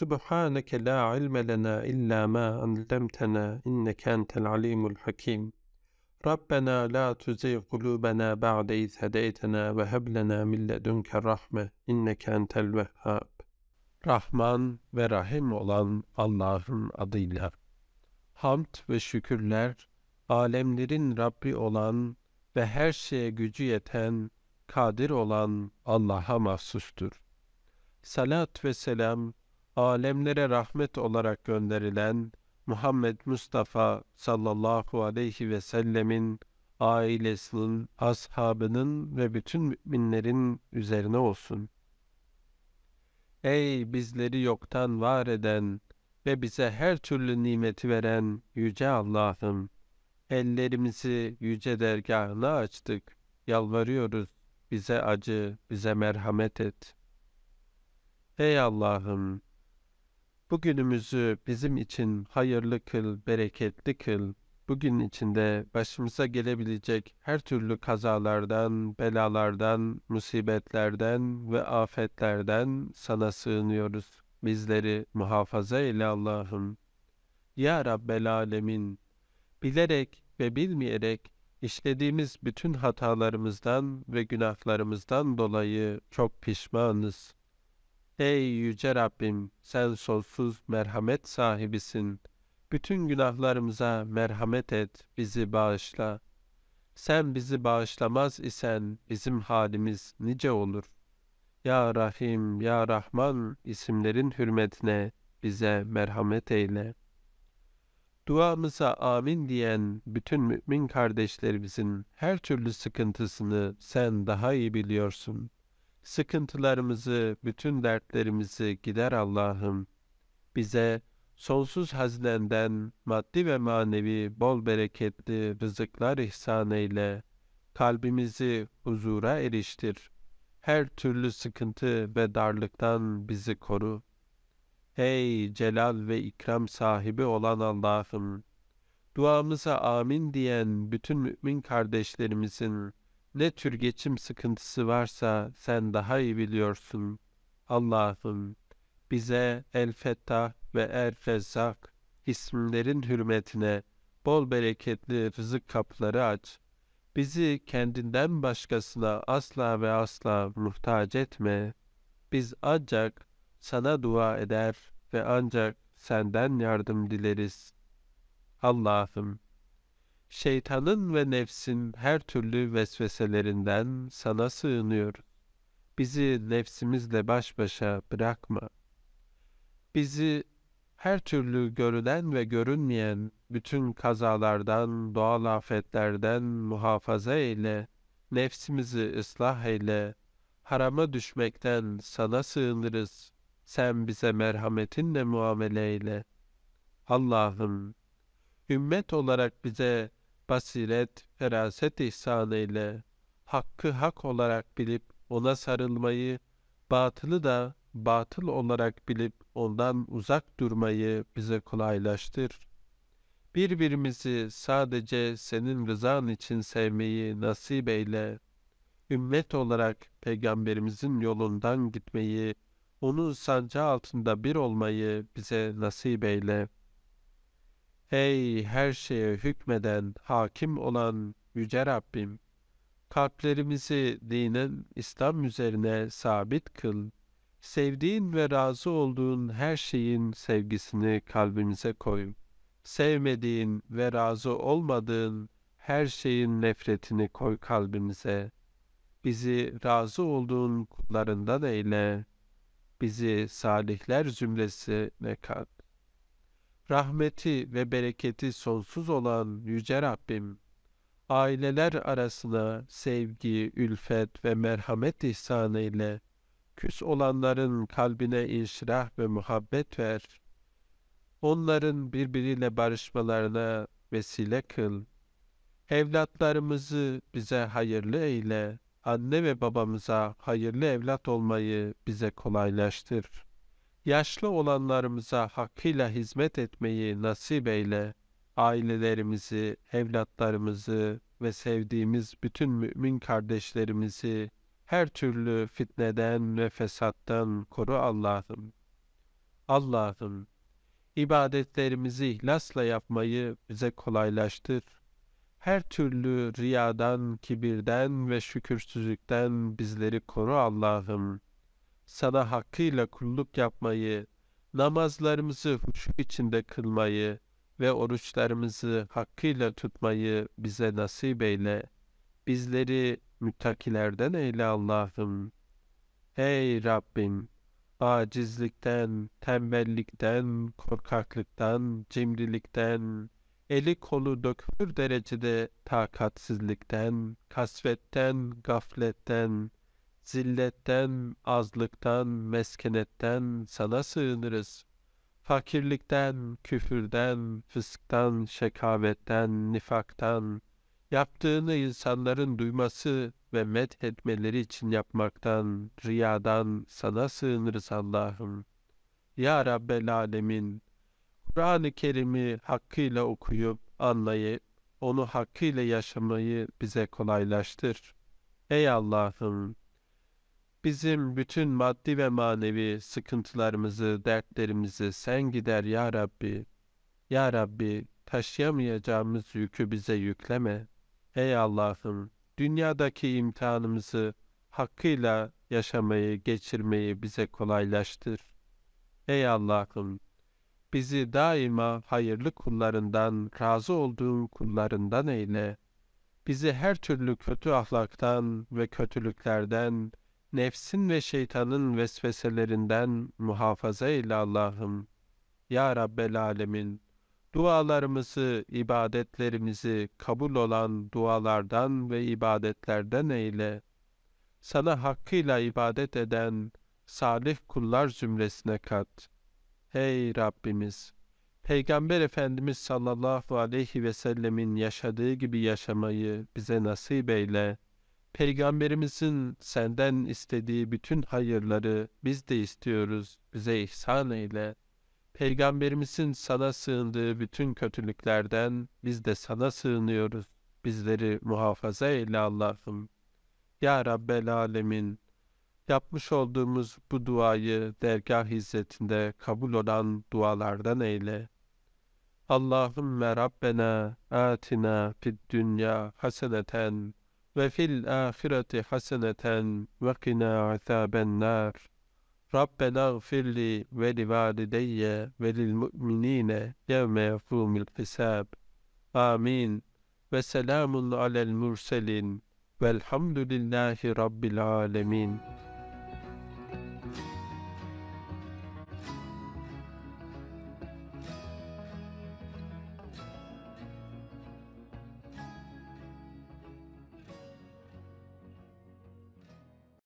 سبحانك لا علم لنا إلا ما allamtena إنك أنت العليم الحكيم ربنا لا tuzigh قلوبنا ba'de iz hedeytena ve heb lena min ledunke rahme inneke entel vehhab. Rahman ve Rahim olan Allah'ın adıyla. Hamd ve şükürler alemlerin Rabbi olan ve her şeye gücü yeten, kadir olan Allah'a mahsustur. Salat ve selam alemlere rahmet olarak gönderilen Muhammed Mustafa sallallahu aleyhi ve sellemin ailesinin, ashabının ve bütün müminlerin üzerine olsun. Ey bizleri yoktan var eden ve bize her türlü nimeti veren Yüce Allah'ım! Ellerimizi yüce dergahına açtık, yalvarıyoruz, bize acı, bize merhamet et. Ey Allah'ım! Bugünümüzü bizim için hayırlı kıl, bereketli kıl. Bugün içinde başımıza gelebilecek her türlü kazalardan, belalardan, musibetlerden ve afetlerden sana sığınıyoruz. Bizleri muhafaza eyle Allah'ım. Ya Rabbel Alemin, bilerek ve bilmeyerek işlediğimiz bütün hatalarımızdan ve günahlarımızdan dolayı çok pişmanız. Ey yüce Rabbim sen sonsuz merhamet sahibisin. Bütün günahlarımıza merhamet et, bizi bağışla. Sen bizi bağışlamaz isen bizim halimiz nice olur. Ya Rahim, Ya Rahman isimlerin hürmetine bize merhamet eyle. Duamıza amin diyen bütün mümin kardeşlerimizin her türlü sıkıntısını sen daha iyi biliyorsun.'' Sıkıntılarımızı, bütün dertlerimizi gider Allah'ım. Bize sonsuz haznenden maddi ve manevi bol bereketli rızıklar ihsan eyle. Kalbimizi huzura eriştir. Her türlü sıkıntı ve darlıktan bizi koru. Hey celal ve ikram sahibi olan Allah'ım! Duamıza amin diyen bütün mümin kardeşlerimizin ne tür geçim sıkıntısı varsa sen daha iyi biliyorsun. Allah'ım bize El Fettah ve El Rezzak isimlerin hürmetine bol bereketli rızık kapıları aç. Bizi kendinden başkasına asla ve asla muhtaç etme. Biz ancak sana dua eder ve ancak senden yardım dileriz. Allah'ım şeytanın ve nefsin her türlü vesveselerinden sana sığınıyor. Bizi nefsimizle baş başa bırakma. Bizi her türlü görülen ve görünmeyen bütün kazalardan, doğal afetlerden muhafaza eyle, nefsimizi ıslah eyle, harama düşmekten sana sığınırız. Sen bize merhametinle muamele eyle. Allah'ım, ümmet olarak bize basiret, feraset ihsanı ile hakkı hak olarak bilip ona sarılmayı, batılı da batıl olarak bilip ondan uzak durmayı bize kolaylaştır. Birbirimizi sadece senin rızan için sevmeyi nasip eyle. Ümmet olarak peygamberimizin yolundan gitmeyi, onun sancağı altında bir olmayı bize nasip eyle.'' Ey her şeye hükmeden, hakim olan Yüce Rabbim! Kalplerimizi dinin İslam üzerine sabit kıl. Sevdiğin ve razı olduğun her şeyin sevgisini kalbimize koy. Sevmediğin ve razı olmadığın her şeyin nefretini koy kalbimize. Bizi razı olduğun kullarından eyle. Bizi salihler zümresine kat rahmeti ve bereketi sonsuz olan Yüce Rabbim, aileler arasına sevgi, ülfet ve merhamet ihsanı ile küs olanların kalbine inşirah ve muhabbet ver. Onların birbiriyle barışmalarına vesile kıl. Evlatlarımızı bize hayırlı eyle. Anne ve babamıza hayırlı evlat olmayı bize kolaylaştır.'' yaşlı olanlarımıza hakkıyla hizmet etmeyi nasip eyle. Ailelerimizi, evlatlarımızı ve sevdiğimiz bütün mümin kardeşlerimizi her türlü fitneden ve fesattan koru Allah'ım. Allah'ım, ibadetlerimizi ihlasla yapmayı bize kolaylaştır. Her türlü riyadan, kibirden ve şükürsüzlükten bizleri koru Allah'ım sana hakkıyla kulluk yapmayı, namazlarımızı huşu içinde kılmayı ve oruçlarımızı hakkıyla tutmayı bize nasip eyle. Bizleri müttakilerden eyle Allah'ım. Ey Rabbim! Acizlikten, tembellikten, korkaklıktan, cimrilikten, eli kolu dökülür derecede takatsizlikten, kasvetten, gafletten, Zilletten, azlıktan, meskenetten sana sığınırız. Fakirlikten, küfürden, fısktan, şekavetten, nifaktan, yaptığını insanların duyması ve methetmeleri için yapmaktan, riyadan sana sığınırız Allah'ım. Ya Rabbel Alemin, Kur'an-ı Kerim'i hakkıyla okuyup, anlayıp, onu hakkıyla yaşamayı bize kolaylaştır. Ey Allah'ım! Bizim bütün maddi ve manevi sıkıntılarımızı, dertlerimizi sen gider ya Rabbi. Ya Rabbi taşıyamayacağımız yükü bize yükleme. Ey Allah'ım dünyadaki imtihanımızı hakkıyla yaşamayı, geçirmeyi bize kolaylaştır. Ey Allah'ım bizi daima hayırlı kullarından, razı olduğun kullarından eyle. Bizi her türlü kötü ahlaktan ve kötülüklerden, nefsin ve şeytanın vesveselerinden muhafaza eyle Allah'ım. Ya Rabbel Alemin, dualarımızı, ibadetlerimizi kabul olan dualardan ve ibadetlerden eyle. Sana hakkıyla ibadet eden salih kullar zümresine kat. Hey Rabbimiz! Peygamber Efendimiz sallallahu aleyhi ve sellemin yaşadığı gibi yaşamayı bize nasip eyle.'' Peygamberimizin senden istediği bütün hayırları biz de istiyoruz, bize ihsan eyle. Peygamberimizin sana sığındığı bütün kötülüklerden biz de sana sığınıyoruz. Bizleri muhafaza eyle Allah'ım. Ya Rabbel Alemin, yapmış olduğumuz bu duayı dergah hizmetinde kabul olan dualardan eyle. Allahümme Rabbena atina fid dünya haseneten وفي الآخرة حسنة وقنا عذاب النار ربنا اغفر لي ولوالدي وللمؤمنين يوم يقوم الحساب آمين وسلام على المرسلين والحمد لله رب العالمين